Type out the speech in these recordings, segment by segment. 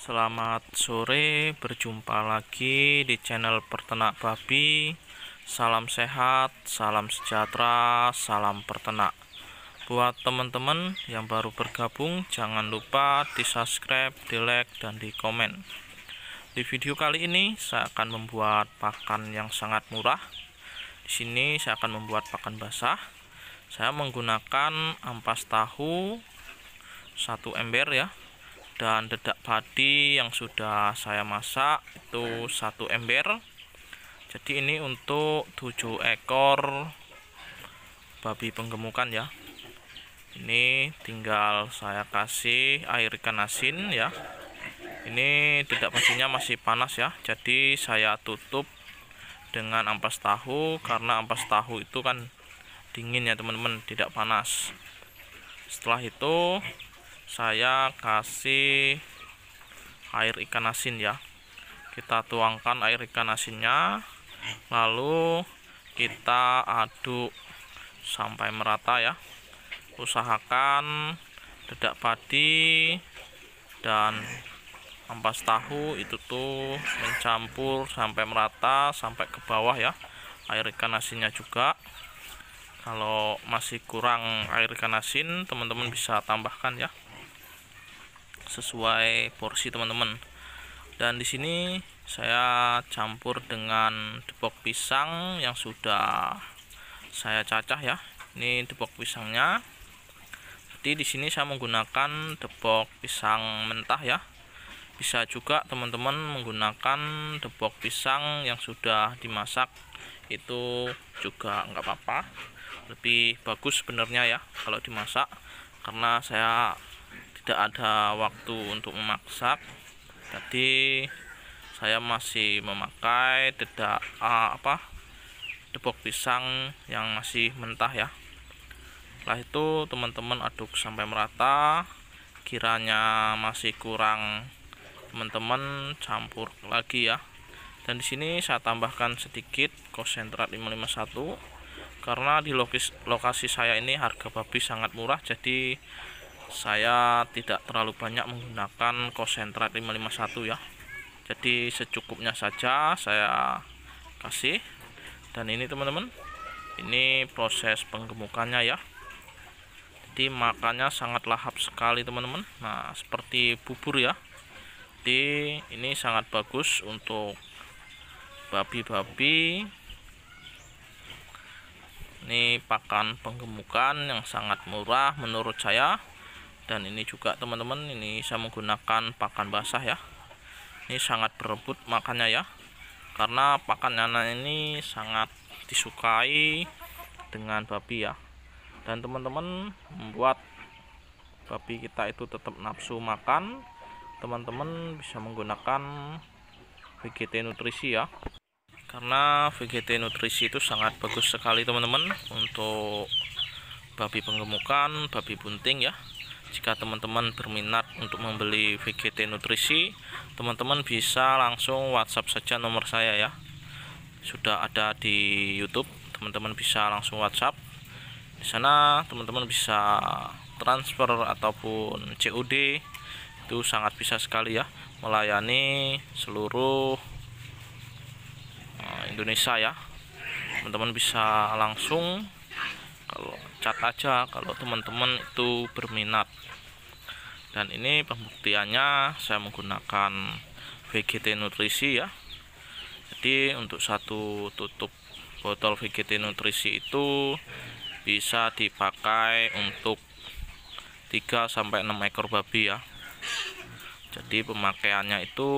Selamat sore, berjumpa lagi di channel Pertenak Babi. Salam sehat, salam sejahtera, salam pertenak. Buat teman-teman yang baru bergabung, jangan lupa di-subscribe, di-like, dan di-komen. Di video kali ini, saya akan membuat pakan yang sangat murah. Di sini, saya akan membuat pakan basah. Saya menggunakan ampas tahu satu ember ya dan dedak padi yang sudah saya masak itu satu ember jadi ini untuk tujuh ekor babi penggemukan ya ini tinggal saya kasih air ikan asin ya ini dedak pastinya masih panas ya jadi saya tutup dengan ampas tahu karena ampas tahu itu kan dingin ya teman-teman tidak panas setelah itu saya kasih air ikan asin ya kita tuangkan air ikan asinnya lalu kita aduk sampai merata ya usahakan dedak padi dan ampas tahu itu tuh mencampur sampai merata sampai ke bawah ya air ikan asinnya juga kalau masih kurang air ikan asin teman-teman bisa tambahkan ya sesuai porsi teman-teman dan di sini saya campur dengan tepok pisang yang sudah saya cacah ya ini tepok pisangnya jadi di sini saya menggunakan tepok pisang mentah ya bisa juga teman-teman menggunakan tepok pisang yang sudah dimasak itu juga nggak apa-apa lebih bagus sebenarnya ya kalau dimasak karena saya tidak ada waktu untuk memasak jadi saya masih memakai tidak uh, eh, apa depok pisang yang masih mentah ya setelah itu teman-teman aduk sampai merata kiranya masih kurang teman-teman campur lagi ya dan di sini saya tambahkan sedikit konsentrat 551 karena di lokasi saya ini harga babi sangat murah jadi saya tidak terlalu banyak menggunakan konsentrat 551 ya jadi secukupnya saja saya kasih dan ini teman-teman ini proses penggemukannya ya jadi makannya sangat lahap sekali teman-teman nah seperti bubur ya jadi ini sangat bagus untuk babi-babi ini pakan penggemukan yang sangat murah menurut saya dan ini juga teman-teman ini saya menggunakan pakan basah ya ini sangat berebut makannya ya karena pakan anak ini sangat disukai dengan babi ya dan teman-teman membuat babi kita itu tetap nafsu makan teman-teman bisa menggunakan VGT nutrisi ya karena VGT nutrisi itu sangat bagus sekali teman-teman untuk babi penggemukan, babi bunting ya jika teman-teman berminat untuk membeli VGT nutrisi teman-teman bisa langsung WhatsApp saja nomor saya ya sudah ada di YouTube teman-teman bisa langsung WhatsApp di sana teman-teman bisa transfer ataupun COD itu sangat bisa sekali ya melayani seluruh eh, Indonesia ya teman-teman bisa langsung kalau cat aja kalau teman-teman itu berminat dan ini pembuktiannya saya menggunakan VGT nutrisi ya jadi untuk satu tutup botol VGT nutrisi itu bisa dipakai untuk 3 sampai 6 ekor babi ya jadi pemakaiannya itu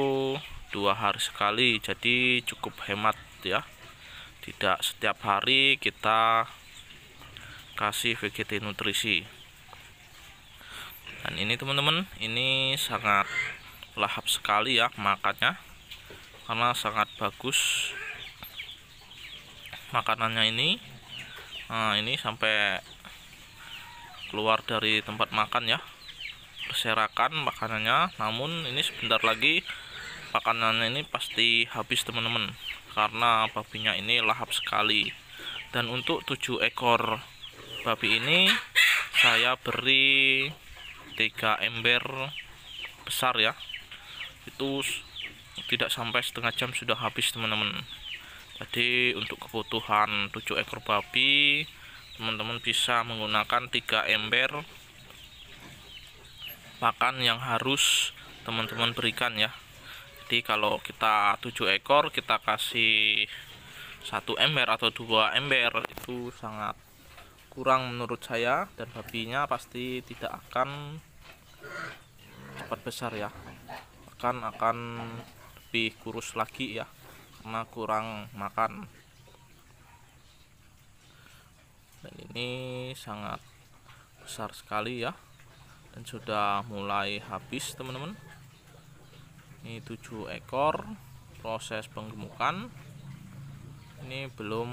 dua hari sekali jadi cukup hemat ya tidak setiap hari kita kasih VGT nutrisi dan ini teman-teman ini sangat lahap sekali ya makannya karena sangat bagus makanannya ini nah ini sampai keluar dari tempat makan ya berserakan makanannya namun ini sebentar lagi makanannya ini pasti habis teman-teman karena babinya ini lahap sekali dan untuk tujuh ekor babi ini saya beri tiga ember besar ya itu tidak sampai setengah jam sudah habis teman-teman jadi untuk kebutuhan 7 ekor babi teman-teman bisa menggunakan tiga ember pakan yang harus teman-teman berikan ya jadi kalau kita 7 ekor kita kasih satu ember atau dua ember itu sangat kurang menurut saya dan babinya pasti tidak akan cepat besar ya akan akan lebih kurus lagi ya karena kurang makan dan ini sangat besar sekali ya dan sudah mulai habis teman-teman ini tujuh ekor proses penggemukan ini belum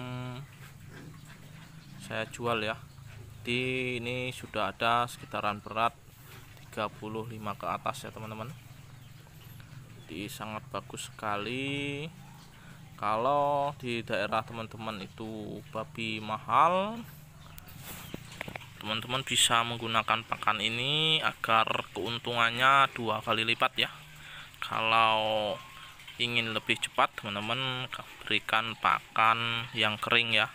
saya jual ya di ini sudah ada sekitaran berat 35 ke atas ya teman-teman di sangat bagus sekali kalau di daerah teman-teman itu babi mahal teman-teman bisa menggunakan pakan ini agar keuntungannya dua kali lipat ya kalau ingin lebih cepat teman-teman berikan pakan yang kering ya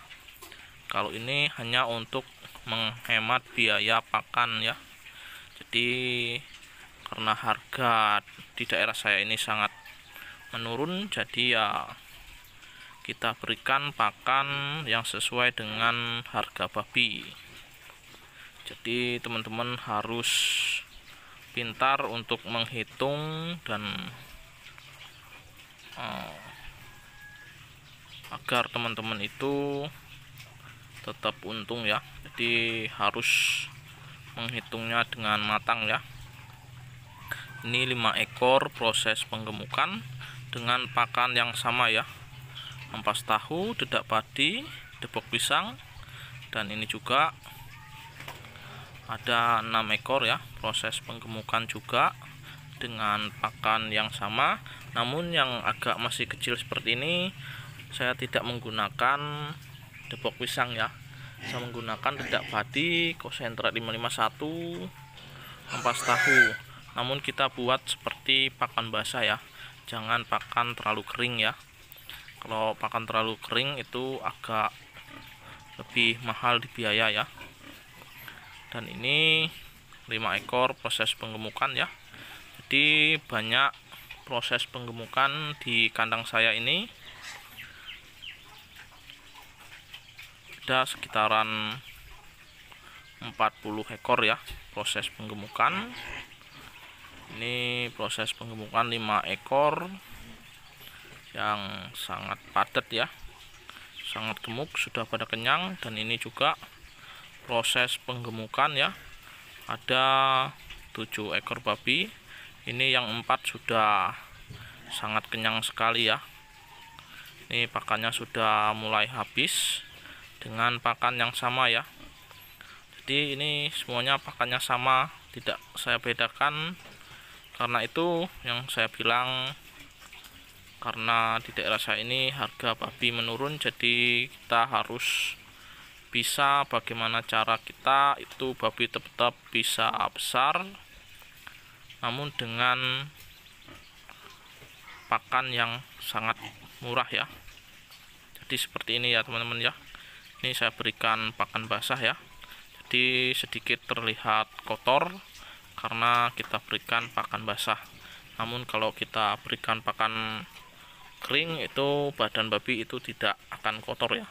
kalau ini hanya untuk menghemat biaya pakan ya jadi karena harga di daerah saya ini sangat menurun jadi ya kita berikan pakan yang sesuai dengan harga babi jadi teman-teman harus pintar untuk menghitung dan uh, agar teman-teman itu tetap untung ya jadi harus menghitungnya dengan matang ya ini 5 ekor proses penggemukan dengan pakan yang sama ya ampas tahu, dedak padi, debok pisang dan ini juga ada enam ekor ya proses penggemukan juga dengan pakan yang sama namun yang agak masih kecil seperti ini saya tidak menggunakan Depok Pisang ya saya menggunakan tidak padi konsentrat 551 ampas tahu namun kita buat seperti pakan basah ya jangan pakan terlalu kering ya kalau pakan terlalu kering itu agak lebih mahal di biaya ya dan ini lima ekor proses penggemukan ya jadi banyak proses penggemukan di kandang saya ini ada sekitaran 40 ekor ya proses penggemukan ini proses penggemukan 5 ekor yang sangat padat ya sangat gemuk sudah pada kenyang dan ini juga proses penggemukan ya ada 7 ekor babi ini yang empat sudah sangat kenyang sekali ya ini pakannya sudah mulai habis dengan pakan yang sama ya jadi ini semuanya pakannya sama tidak saya bedakan karena itu yang saya bilang karena di daerah saya ini harga babi menurun jadi kita harus bisa bagaimana cara kita itu babi tetap bisa besar namun dengan pakan yang sangat murah ya jadi seperti ini ya teman-teman ya ini saya berikan pakan basah ya jadi sedikit terlihat kotor karena kita berikan pakan basah namun kalau kita berikan pakan kering itu badan babi itu tidak akan kotor ya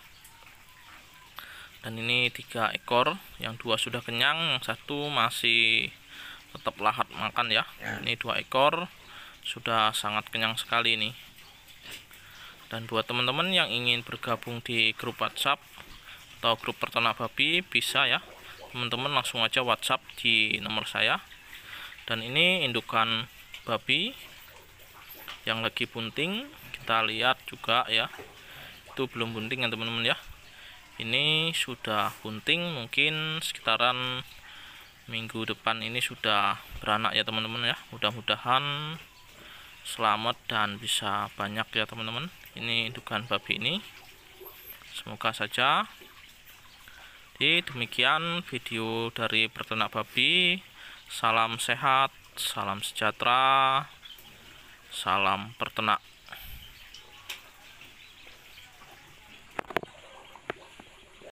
dan ini tiga ekor yang dua sudah kenyang yang satu masih tetap lahat makan ya, ya. ini dua ekor sudah sangat kenyang sekali ini dan buat teman-teman yang ingin bergabung di grup WhatsApp atau grup peternak babi bisa ya teman-teman langsung aja WhatsApp di nomor saya dan ini indukan babi yang lagi bunting kita lihat juga ya itu belum bunting ya teman-teman ya ini sudah bunting mungkin sekitaran minggu depan ini sudah beranak ya teman-teman ya mudah-mudahan selamat dan bisa banyak ya teman-teman ini indukan babi ini semoga saja jadi demikian video dari peternak babi. Salam sehat, salam sejahtera, salam peternak.